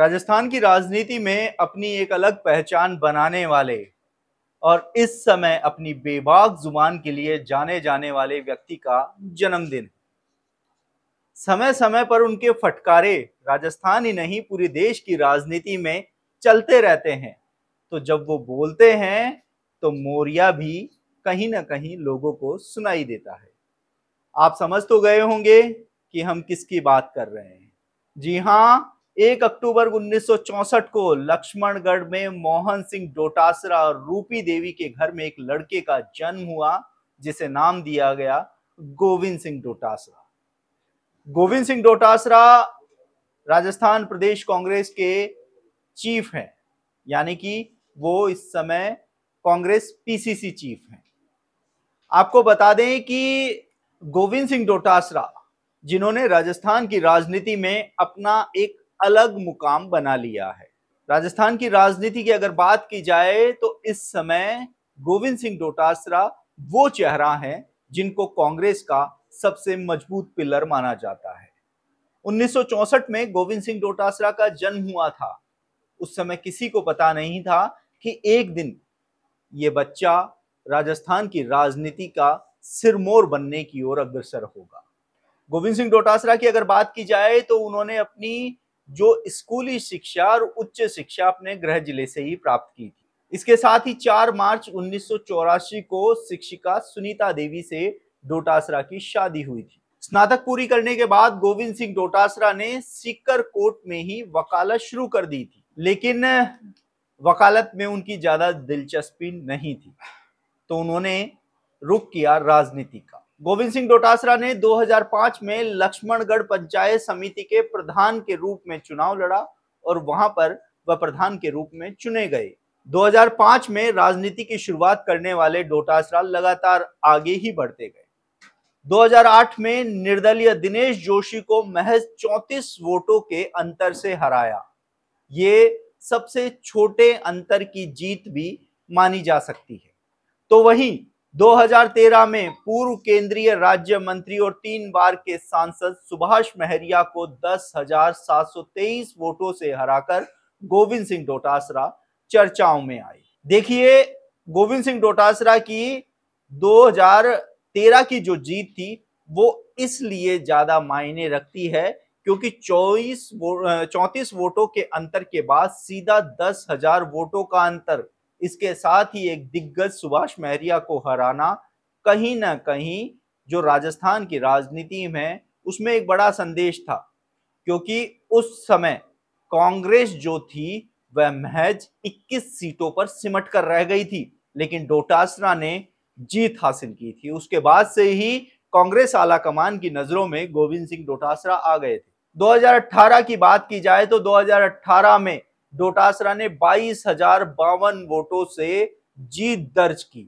राजस्थान की राजनीति में अपनी एक अलग पहचान बनाने वाले और इस समय अपनी बेबाक जुबान के लिए जाने जाने वाले व्यक्ति का जन्मदिन समय समय पर उनके फटकारे राजस्थान ही नहीं पूरे देश की राजनीति में चलते रहते हैं तो जब वो बोलते हैं तो मोरिया भी कहीं ना कहीं लोगों को सुनाई देता है आप समझ तो गए होंगे कि हम किसकी बात कर रहे हैं जी हाँ एक अक्टूबर 1964 को लक्ष्मणगढ़ में मोहन सिंह डोटासरा और रूपी देवी के घर में एक लड़के का जन्म हुआ जिसे नाम दिया गया गोविंद सिंह डोटासरा गोविंद सिंह डोटासरा राजस्थान प्रदेश कांग्रेस के चीफ हैं यानी कि वो इस समय कांग्रेस पीसीसी चीफ हैं आपको बता दें कि गोविंद सिंह डोटासरा जिन्होंने राजस्थान की राजनीति में अपना एक अलग मुकाम बना लिया है राजस्थान की राजनीति की अगर बात की जाए तो इस समय गोविंद सिंह डोटासरा वो चेहरा है जिनको कांग्रेस का सबसे मजबूत पिलर माना जाता है 1964 में गोविंद सिंह डोटासरा का जन्म हुआ था उस समय किसी को पता नहीं था कि एक दिन ये बच्चा राजस्थान की राजनीति का सिरमोर बनने की ओर अग्रसर होगा गोविंद सिंह डोटासरा की अगर बात की जाए तो उन्होंने अपनी जो स्कूली शिक्षा और उच्च शिक्षा अपने गृह जिले से ही प्राप्त की थी इसके साथ ही 4 मार्च उन्नीस को शिक्षिका सुनीता देवी से डोटासरा की शादी हुई थी स्नातक पूरी करने के बाद गोविंद सिंह डोटासरा ने सिक्कर कोर्ट में ही वकालत शुरू कर दी थी लेकिन वकालत में उनकी ज़्यादा दिलचस्पी नहीं थी तो उन्होंने रुख किया राजनीति का गोविंद सिंह डोटासरा ने 2005 में लक्ष्मणगढ़ पंचायत समिति के प्रधान के रूप में चुनाव लड़ा और वहां पर वह प्रधान के रूप में चुने गए 2005 में राजनीति की शुरुआत करने वाले डोटासरा लगातार आगे ही बढ़ते गए 2008 में निर्दलीय दिनेश जोशी को महज 34 वोटों के अंतर से हराया ये सबसे छोटे अंतर की जीत भी मानी जा सकती है तो वहीं 2013 में पूर्व केंद्रीय राज्य मंत्री और तीन बार के सांसद सुभाष महरिया को 10,723 वोटों से हराकर गोविंद सिंह डोटासरा चर्चाओं में आए देखिए गोविंद सिंह डोटासरा की 2013 की जो जीत थी वो इसलिए ज्यादा मायने रखती है क्योंकि चौबीस चौंतीस वोटों के अंतर के बाद सीधा दस हजार वोटों का अंतर इसके साथ ही एक दिग्गज सुभाष महरिया को हराना कहीं ना कहीं जो राजस्थान की राजनीति में उसमें एक बड़ा संदेश था क्योंकि उस समय कांग्रेस जो थी वह महज 21 सीटों पर सिमट कर रह गई थी लेकिन डोटासरा ने जीत हासिल की थी उसके बाद से ही कांग्रेस आला कमान की नजरों में गोविंद सिंह डोटासरा आ गए थे 2018 की बात की जाए तो 2018 में डोटासरा ने बाईस हजार बावन वोटों से जीत दर्ज की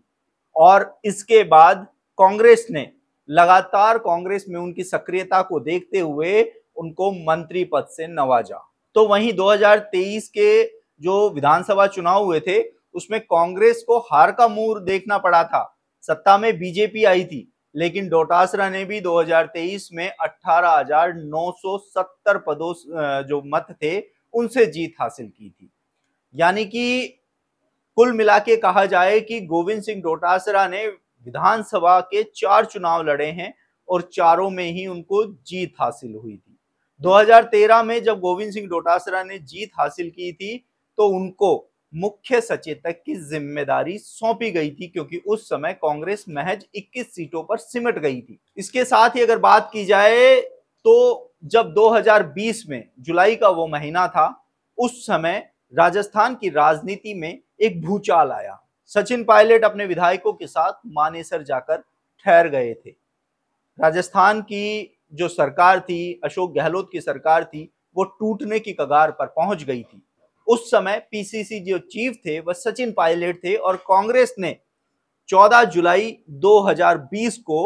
और इसके बाद कांग्रेस ने लगातार कांग्रेस में उनकी सक्रियता को देखते हुए उनको मंत्री पद से नवाजा तो वहीं 2023 के जो विधानसभा चुनाव हुए थे उसमें कांग्रेस को हार का मुंह देखना पड़ा था सत्ता में बीजेपी आई थी लेकिन डोटासरा ने भी 2023 में 18,970 पदों जो मत थे उनसे जीत हासिल की थी यानी कि कुल मिला के कहा जाए कि गोविंद सिंह डोटासरा ने विधानसभा के चार चुनाव लड़े हैं और चारों में ही उनको जीत हासिल हुई थी 2013 में जब गोविंद सिंह डोटासरा ने जीत हासिल की थी तो उनको मुख्य सचेतक की जिम्मेदारी सौंपी गई थी क्योंकि उस समय कांग्रेस महज 21 सीटों पर सिमट गई थी इसके साथ ही अगर बात की जाए तो जब 2020 में जुलाई का वो महीना था उस समय राजस्थान की राजनीति में एक भूचाल आया सचिन पायलट अपने विधायकों के साथ मानेसर जाकर ठहर गए थे राजस्थान की जो सरकार थी अशोक गहलोत की सरकार थी वो टूटने की कगार पर पहुंच गई थी उस समय पीसीसी जो चीफ थे वह सचिन पायलट थे और कांग्रेस ने 14 जुलाई 2020 को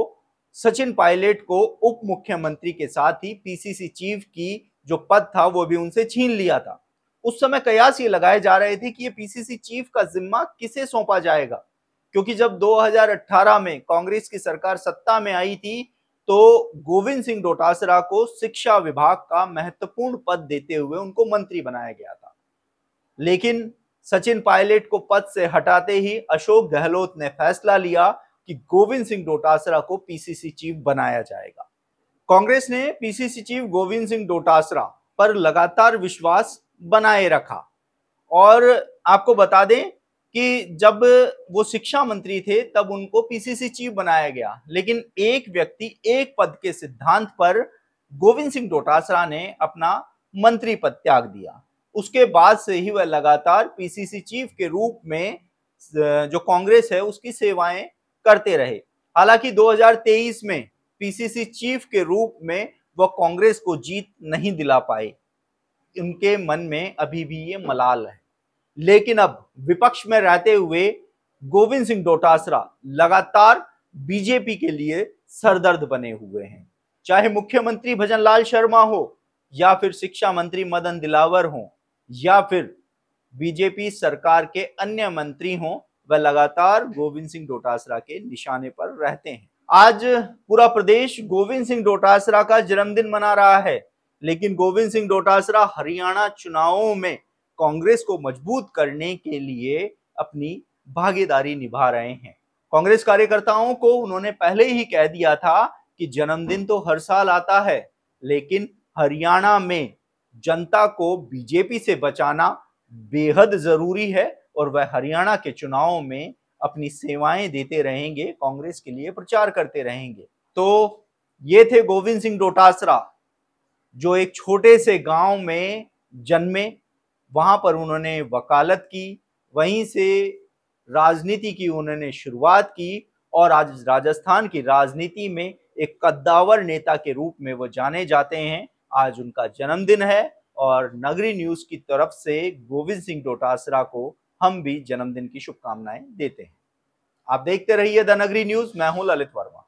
सचिन पायलट को उप मुख्यमंत्री के साथ ही पीसीसी चीफ की जो पद था वो भी उनसे छीन लिया था उस समय कयास ये लगाए जा रहे थे कि ये पीसीसी चीफ का जिम्मा किसे सौंपा जाएगा क्योंकि जब 2018 में कांग्रेस की सरकार सत्ता में आई थी तो गोविंद सिंह डोटासरा को शिक्षा विभाग का महत्वपूर्ण पद देते हुए उनको मंत्री बनाया गया था लेकिन सचिन पायलट को पद से हटाते ही अशोक गहलोत ने फैसला लिया कि गोविंद सिंह डोटासरा को पीसीसी चीफ बनाया जाएगा कांग्रेस ने पीसीसी चीफ गोविंद सिंह डोटासरा पर लगातार विश्वास बनाए रखा और आपको बता दें कि जब वो शिक्षा मंत्री थे तब उनको पीसीसी चीफ बनाया गया लेकिन एक व्यक्ति एक पद के सिद्धांत पर गोविंद सिंह डोटासरा ने अपना मंत्री पद त्याग दिया उसके बाद से ही वह लगातार पीसीसी चीफ के रूप में जो कांग्रेस है उसकी सेवाएं करते रहे हालांकि 2023 में पीसीसी चीफ के रूप में वह कांग्रेस को जीत नहीं दिला पाए उनके मन में अभी भी ये मलाल है लेकिन अब विपक्ष में रहते हुए गोविंद सिंह डोटासरा लगातार बीजेपी के लिए सरदर्द बने हुए हैं चाहे मुख्यमंत्री भजन लाल शर्मा हो या फिर शिक्षा मंत्री मदन दिलावर हो या फिर बीजेपी सरकार के अन्य मंत्री हों वह लगातार गोविंद सिंह डोटासरा के निशाने पर रहते हैं आज पूरा प्रदेश गोविंद सिंह डोटासरा का जन्मदिन मना रहा है लेकिन गोविंद सिंह डोटासरा हरियाणा चुनावों में कांग्रेस को मजबूत करने के लिए अपनी भागीदारी निभा रहे हैं कांग्रेस कार्यकर्ताओं को उन्होंने पहले ही कह दिया था कि जन्मदिन तो हर साल आता है लेकिन हरियाणा में जनता को बीजेपी से बचाना बेहद जरूरी है और वह हरियाणा के चुनाव में अपनी सेवाएं देते रहेंगे कांग्रेस के लिए प्रचार करते रहेंगे तो ये थे गोविंद सिंह डोटासरा जो एक छोटे से गांव में जन्मे वहां पर उन्होंने वकालत की वहीं से राजनीति की उन्होंने शुरुआत की और आज राजस्थान की राजनीति में एक कद्दावर नेता के रूप में वो जाने जाते हैं आज उनका जन्मदिन है और नगरी न्यूज़ की तरफ से गोविंद सिंह डोटासरा को हम भी जन्मदिन की शुभकामनाएं देते हैं आप देखते रहिए द नगरी न्यूज मैं हूं ललित वर्मा